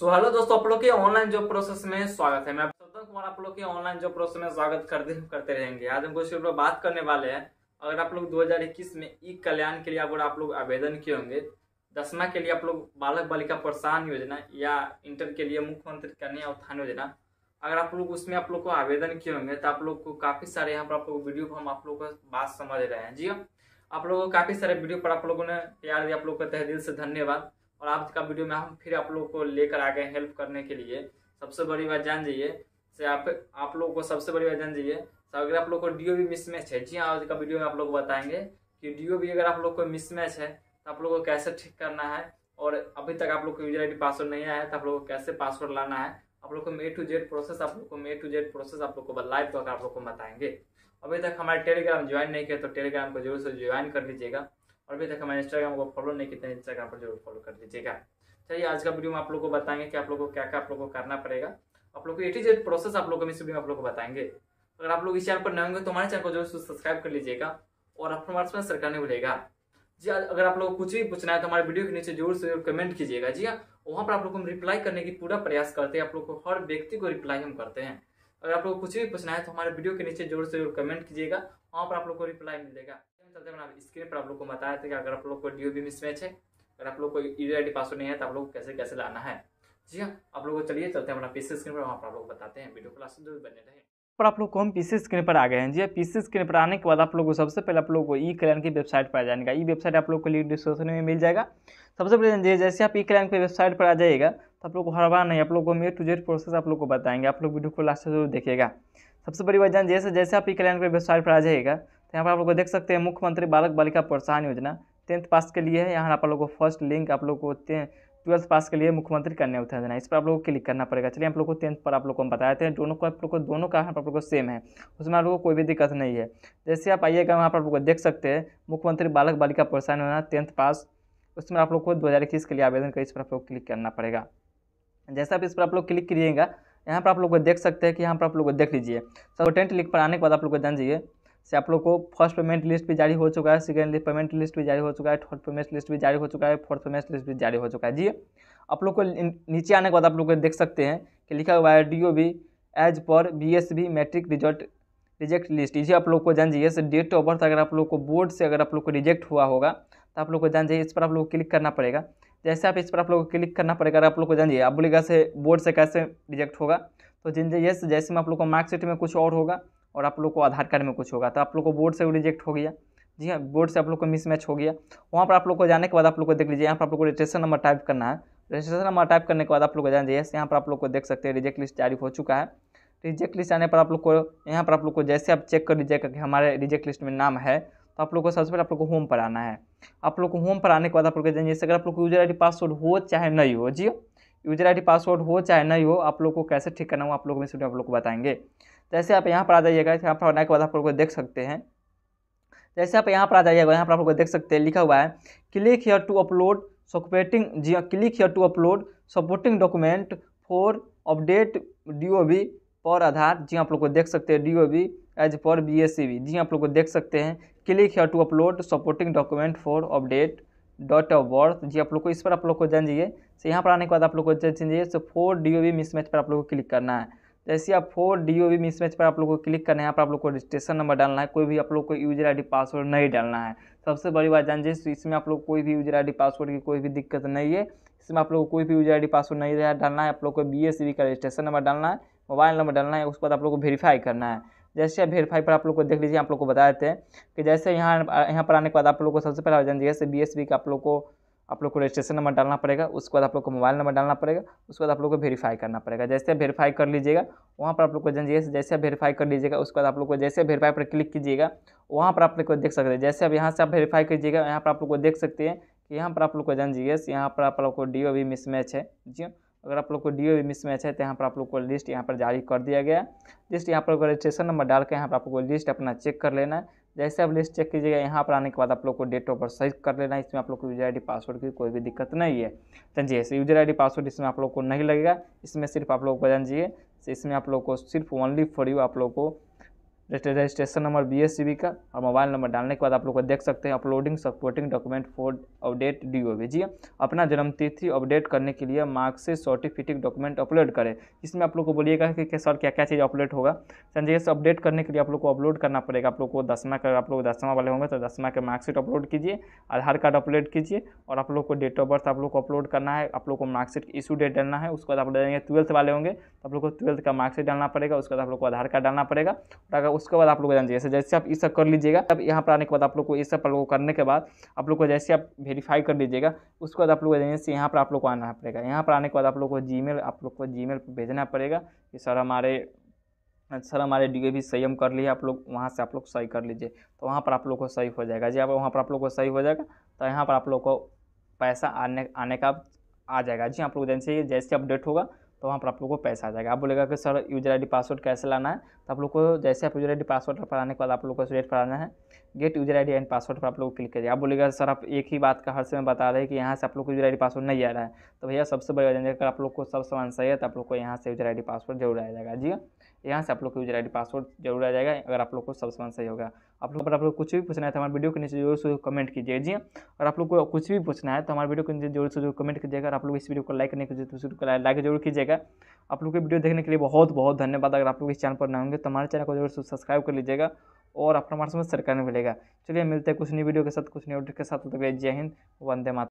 So hello दोस्तों आप लोग के ऑनलाइन जॉब प्रोसेस में स्वागत है मैं सदन कुमार आप लोग के ऑनलाइन जॉब प्रोसेस में स्वागत करते करते रहेंगे आज हम कुछ बात करने वाले हैं अगर आप लोग 2021 में ई कल्याण के लिए अगर आप लोग आवेदन किए होंगे दसवा के लिए आप लोग बालक बालिका प्रोत्साहन योजना या इंटर के लिए मुख्यमंत्री कन्या उत्थान योजना अगर आप लोग उसमें आप लोग को आवेदन किए होंगे तो आप लोग को काफी सारे यहाँ पर आप लोग वीडियो हम आप लोग को बात समझ रहे हैं जी हाँ, आप लोगों को काफी सारे वीडियो पर आप लोगों ने प्यार दिया आप लोग का तह से धन्यवाद और आज का वीडियो में हम फिर आप लोग को लेकर आ गए हेल्प करने के लिए सबसे बड़ी बात जान जाइए से आप आप लोग को सबसे बड़ी बात जान जाइए अगर आप लोग को डी ओ बी मिसमैच है जी हाँ आज का वीडियो में आप लोग बताएंगे कि डी ओ अगर आप लोग को मिसमैच है तो आप लोग को कैसे ठीक करना है और अभी तक आप लोग को यूजर आई पासवर्ड नहीं आया है तो आप लोग को कैसे पासवर्ड लाना है आप लोग को मे टू जेड प्रोसेस आप लोग को मे टू जेड प्रोसेस आप लोग को लाइव तो आप लोग को बताएंगे अभी तक हमारे टेलीग्राम ज्वाइन नहीं किया तो टेलीग्राम को जरूर से ज्वाइन कर लीजिएगा और अभी तक हमारे इंस्टाग्राम को फॉलो नहीं कितने इंस्टाग्राम पर जरूर फॉलो कर दीजिएगा चलिए आज का वीडियो में आप लोग को बताएंगे कि आप लोग को क्या क्या आप लोग को करना पड़ेगा आप लोग को एटी जेड प्रोसेस आप लोग को इस वीडियो में आप लोग को बताएंगे अगर आप लोग इस चैनल पर नए होंगे तो हमारे चैनल को जरूर सब्सक्राइब कर लीजिएगा और अपने हमारे पास सरकार नहीं भूलेगा जी अगर आप लोग कुछ भी पूछना है तो हमारे वीडियो के नीचे जरूर से जरूर कमेंट कीजिएगा जी हाँ वहाँ पर आप लोग को हम रिप्लाई करने की पूरा प्रयास करते हैं आप लोग को हर व्यक्ति को रिप्लाई हम करते हैं अगर आप लोग कुछ भी पूछना है तो हमारे वीडियो के नीचे जरूर से जरूर कमेंट कीजिएगा वहाँ पर आप लोग को रिप्लाई मिलेगा चलते हैं इसके पर आप लोग को बताया था कि अगर आप लोग को डी ओ मिसमैच है अगर आप लोग को ईडी आई डी पासवर्ड नहीं है तो आप लोग कैसे कैसे लाना है जी हाँ आप लोग को चलिए चलते हैं पीसी स्क्रीन पर वहाँ पर आप लोग बताते हैं वीडियो क्लास जो बने रहे पर आप लोग को हम पीसी स्क्रीन पर आ गए हैं जी पीसी स्क्रीन पर आने के बाद आप लोग को सबसे पहले आप लोग को ई कल्याण की वेबसाइट पर आ जाएगा ई वेबसाइट आप लोग को लिंक डिस्क्रिप्शन में मिल जाएगा सबसे पहले जी जैसे आप ई कल्याण की वेबसाइट पर आ जाएगा तो आप लोग को हर बार नहीं आप लोग को मेड टू जेड प्रोसेस आप लोग को बताएंगे आप लोग वीडियो को लास्ट जरूर देखिएगा सबसे बड़ी वजह जैसे जैसे आप ई कल्याण की वेबसाइट पर आ जाएगा तो यहाँ पर आप लोग देख सकते हैं मुख्यमंत्री बालक बालिका प्रोत्साहन योजना टेंथ पास के लिए है यहाँ आप लोगों को फर्स्ट लिंक आप लोग को ट्वेल्थ पास के लिए मुख्यमंत्री कन्या उत्थान योजना इस पर आप लोगों को क्लिक करना पड़ेगा चलिए आप लोग को टेंथ पर आप लोग को हम बताते हैं दोनों को आप लोग को दोनों का आप लोग को सेम है उसमें आप लोगों को कोई भी दिक्कत नहीं है जैसे आप आइएगा वहाँ पर आप लोग देख सकते हैं मुख्यमंत्री बालक बालिका प्रोत्साहन योजना टेंथ पास उसमें आप लोग को दो के लिए आवेदन कर इस पर आप लोग क्लिक करना पड़ेगा जैसे आप इस पर आप लोग क्लिक करिएगा यहाँ पर आप लोग को देख सकते हैं कि यहाँ पर आप लोग को देख लीजिए सब टेंथ लिख पर आने के बाद आप लोग को जान जाइए से आप लोग को फर्स्ट पेमेंट लिस्ट भी जारी हो चुका है सेकेंड पेमेंट लिस्ट भी जारी हो चुका है थर्ड पेमेंट लिस्ट भी जारी हो चुका है फोर्थ पेमेंट लिस्ट भी जारी हो चुका है जी आप लोग को नीचे आने के बाद आप लोग को देख सकते हैं कि लिखा हुआ है D O B as per B S B matric result reject list ये आप लोग को जान जाइए से डेट ऑफ बर्थ अगर आप लोग को बोर्ड से अगर आप लोग को रिजेक्ट हुआ होगा तो आप लोग को जान जाइए इस पर आप लोग को क्लिक करना पड़ेगा जैसे आप इस पर आप लोग को क्लिक करना पड़ेगा आप लोग को जान जाइए आप बोलेगा से बोर्ड से कैसे रिजेक्ट होगा तो जिन यस जैसे में आप लोग को मार्कशीट में कुछ और होगा और आप लोग को आधार कार्ड में कुछ होगा तो आप लोग को बोर्ड से रिजेक्ट हो गया जी हाँ बोर्ड से आप लोग को मिसमैच हो गया वहाँ पर आप लोग को जाने के बाद आप लोग को देख लीजिए यहाँ पर आप लोग को रजिस्ट्रेशन नंबर टाइप करना है रजिस्ट्रेशन नंबर टाइप करने के बाद आप लोग को जान जाइए यहाँ पर आप लोग को देख सकते हैं रिजेक्ट लिस्ट जारी हो चुका है रिजेक्ट लिस्ट आने पर आप लोग को यहाँ पर आप लोग को जैसे आप चेक कर लीजिएगा कि हमारे रिजेक्ट लिस्ट में नाम है तो आप लोग को सबसे पहले आप लोग को होम पर आना है आप लोग को होम पर आने के बाद आप लोग को जैसे अगर आप लोग को यूजर आई पासवर्ड हो चाहे नहीं हो जी यूजर आई पासवर्ड हो चाहे नहीं हो आप लोग को कैसे ठीक करना हो आप लोग में सुनिए आप लोग को बताएंगे जैसे आप यहाँ पर आ जाइएगा यहाँ पर आने के बाद आप लोग देख सकते हैं जैसे आप यहाँ पर आ जाइएगा यहाँ पर आप लोग देख सकते हैं लिखा हुआ है click here to upload supporting जी click here to upload supporting document for update D पर आधार जी हाँ, आप लोग को देख सकते हैं D as per B S जी हाँ, आप लोग को देख सकते हैं click here to upload supporting document for update date of birth जी आप लोग को इस पर आप लोग को जान जाइए से यहाँ पर आने के बाद आप लोग को जान जाइए so for D O mismatch पर आप लोग को क्लिक करना है जैसे आप for D O B mismatch पर आप लोग को क्लिक करना है यहाँ पर आप लोग को रजिस्ट्रेशन नंबर डालना है कोई भी आप लोग को यूजर आई डी पासवर्ड नहीं डालना है सबसे बड़ी बात जान जिस इसमें आप लोग कोई भी यूजर आई डी पासवर्ड की कोई भी दिक्कत नहीं है इसमें आप लोग को कोई भी यूजर आई डी पासवर्ड नहीं डालना है आप लोग को बी एस बी का रजिस्ट्रेशन नंबर डालना है मोबाइल नंबर डालना है उसके बाद आप लोग को वेरीफाई करना है जैसे आप वेरीफाई पर आप लोग को देख लीजिए आप लोग को बता देते हैं कि जैसे यहाँ यहाँ पर आने के बाद आप लोग को सबसे पहले जान जैसे बी एस बी का आप लोग को आप लोग को रजिस्ट्रेशन नंबर डालना पड़ेगा उसके बाद आप लोग को मोबाइल नंबर डालना पड़ेगा उसके बाद आप लोग को वेरीफाई करना पड़ेगा जैसे वेरीफाई कर लीजिएगा वहाँ पर आप लोग को जैसे जैसे आप वेरीफाई कर लीजिएगा उसके बाद आप लोग को जैसे वेरीफाई पर क्लिक कीजिएगा वहाँ पर आप लोग को देख सकते हैं जैसे अब यहाँ से आप वेरीफाई कीजिएगा यहाँ पर आप लोग को देख सकते हैं कि यहाँ पर आप लोग को जन जी एस यहाँ पर आप लोग को डी ओ वी मिसमैच है जी अगर आप लोग को डी ओ वी मिसमैच है तो यहाँ पर आप लोग को लिस्ट यहाँ पर जारी कर दिया गया लिस्ट यहाँ पर रजिस्ट्रेशन नंबर डाल के यहाँ पर आप लोग को लिस्ट अपना चेक कर लेना है जैसे आप लिस्ट चेक कीजिएगा यहाँ पर आने के बाद आप लोग को डेट ऑफ बर्थ सही कर लेना है इसमें आप लोग को यूजर आई डी पासवर्ड की कोई भी दिक्कत नहीं है तो ऐसे यूजर आई डी पासवर्ड इसमें आप लोग को नहीं लगेगा इसमें सिर्फ आप लोग को जी तो इसमें आप लोग को सिर्फ ओनली फॉर यू आप लोग को रजिस्ट्रेशन नंबर बी एस का और मोबाइल नंबर डालने के बाद आप लोग को देख सकते हैं uploading supporting document for update D O जी अपना जन्मतिथि अपडेट करने के लिए मार्क्स सर्टिफिकेट डॉक्यूमेंट अपलोड करें इसमें आप लोग को बोलिएगा कि सर क्या क्या चीज़ अपलोड होगा समझिए से अपडेट करने के लिए आप लोग को अपलोड करना पड़ेगा आप लोग को दसवा का आप लोग दसवा वाले होंगे तो दसवा के मार्कशीट अपलोड कीजिए आधार कार्ड अपलोड कीजिए और आप लोग को डेट ऑफ बर्थ आप लोग को अपलोड करना है आप लोग को मार्कशीट इशू डेट डालना है उसके बाद आप डालेंगे ट्वेल्थ वाले होंगे तो आप लोग को ट्वेल्थ का मार्कशीट डालना पड़ेगा उसके बाद आप लोग को आधार कार्ड डालना पड़ेगा और अगर उसके बाद आप लोग जान जैसे जैसे आप ये सब कर लीजिएगा तब यहाँ पर आने के बाद आप लोग को ये सब लोग करने के बाद आप लोग को जैसे आप वेरीफाई कर लीजिएगा उसके बाद आप लोग जैसे यहाँ पर आप लोग को आना पड़ेगा यहाँ पर आने के बाद आप लोग को जी आप लोग को जी मेल भेजना पड़ेगा कि सर हमारे सर हमारे डी भी सही हम कर लिए आप लोग वहाँ से आप लोग सही कर लीजिए तो वहाँ पर आप लोग को सही हो जाएगा जी आप वहाँ पर आप लोग को सही हो जाएगा तो यहाँ पर आप लोग को पैसा आने आने का आ जाएगा जी आप लोग जैसे जैसे अपडेट होगा तो वहाँ पर आप लोग को पैसा आ जाएगा आप बोलेगा कि सर यूजर आई पासवर्ड कैसे लाना है तो आप लोग को जैसे आप यूजर आई पासवर्ड पर आने के बाद आप लोग को सिलेक्ट पर आना है get user I and password पर आप लोग क्लिक करिए आप बोलेगा सर आप एक ही बात का हर समय बता रहे हैं कि यहाँ से आप लोग को यूजर आई पासवर्ड नहीं आ रहा है तो भैया सबसे बड़ी वजह अगर आप लोग को सब समान सही है तो आप लोग को यहाँ से यूजर आई पासवर्ड जरूर आ जाएगा जी हाँ? यहाँ से आप लोग को यूजर आई पासवर्ड जरूर आ जाएगा अगर आप लोग को सब समझ सही होगा आप लोग पर आप लोग कुछ भी पूछना है तो हमारे वीडियो के नीचे जोर से कमेंट कीजिए जी और आप लोग को कुछ भी पूछना है तो हमारे वीडियो के नीचे जोर से जो कमेंट कीजिएगा और आप लोग इस वीडियो को लाइक नहीं कीजिए तो वीडियो को लाइक जरूर कीजिएगा आप लोग की वीडियो देखने के लिए बहुत बहुत धन्यवाद अगर आप लोग इस चैनल पर ना होंगे तो हमारे चैनल को जरूर से सब्सक्राइब कर लीजिएगा और आप हमारे समय सरकार मिलेगा चलिए मिलते हैं कुछ नई वीडियो के साथ कुछ नई अपडेट के साथ जय हिंद वंदे माता